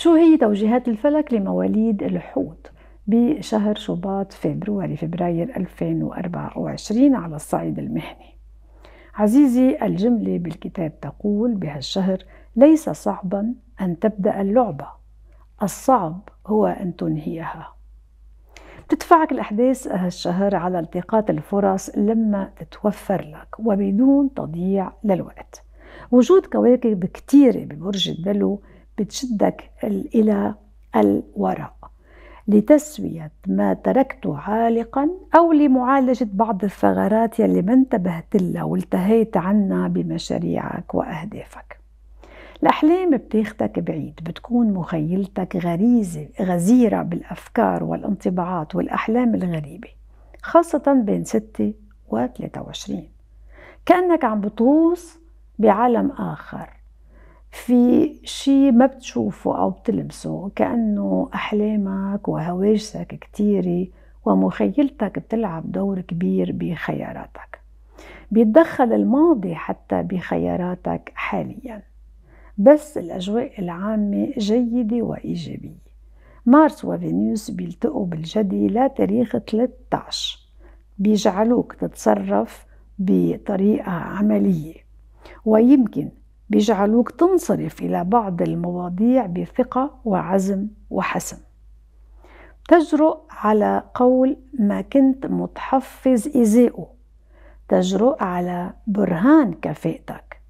شو هي توجيهات الفلك لمواليد الحوت بشهر شباط فبراير فبراير 2024 على الصعيد المهني عزيزي الجملة بالكتاب تقول بهالشهر ليس صعبا أن تبدأ اللعبة الصعب هو أن تنهيها بتدفعك الأحداث هالشهر على التقاط الفرص لما تتوفر لك وبدون تضييع للوقت وجود كواكب كتيرة ببرج الدلو بتشدك إلى الوراء لتسوية ما تركته عالقا أو لمعالجة بعض الثغرات يلي ما انتبهت لها والتهيت عنها بمشاريعك وأهدافك الأحلام بتاخدك بعيد بتكون مخيلتك غريزة غزيرة بالأفكار والانطباعات والأحلام الغريبة خاصة بين 6 و 23 كأنك عم بتغوص بعالم آخر في شيء ما بتشوفه أو بتلمسه كأنه أحلامك وهواجسك كتيرة ومخيلتك بتلعب دور كبير بخياراتك بيتدخل الماضي حتى بخياراتك حاليا بس الأجواء العامة جيدة وإيجابية مارس وفينوس بيلتقوا بالجدي لتاريخ 13 بيجعلوك تتصرف بطريقة عملية ويمكن بيجعلوك تنصرف إلى بعض المواضيع بثقة وعزم وحسم تجرؤ على قول ما كنت متحفظ إزائه تجرؤ على برهان كفاءتك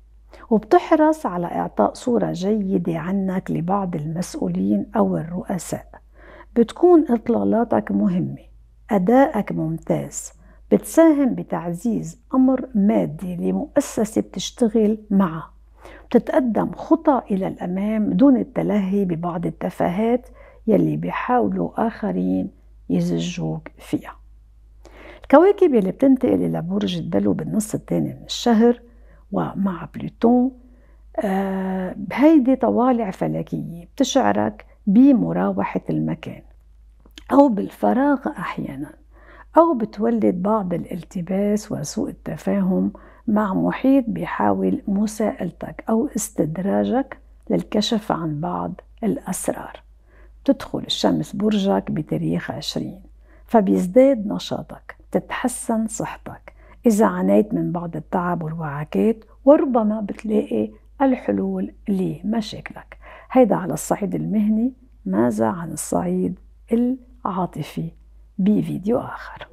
وبتحرص على إعطاء صورة جيدة عنك لبعض المسؤولين أو الرؤساء بتكون إطلالاتك مهمة أدائك ممتاز بتساهم بتعزيز أمر مادي لمؤسسة بتشتغل معه بتتقدم خطى إلى الأمام دون التلهي ببعض التفاهات يلي بيحاولوا آخرين يزجوك فيها الكواكب يلي بتنتقل إلى برج الدلو بالنص الثاني من الشهر ومع بلوتون آه هيدي طوالع فلكية بتشعرك بمراوحة المكان أو بالفراغ أحيانا أو بتولد بعض الالتباس وسوء التفاهم مع محيط بيحاول مساءلتك أو استدراجك للكشف عن بعض الأسرار تدخل الشمس برجك بتاريخ 20 فبيزداد نشاطك تتحسن صحتك إذا عانيت من بعض التعب والوعكات وربما بتلاقي الحلول لمشاكلك هيدا على الصعيد المهني ماذا عن الصعيد العاطفي بفيديو آخر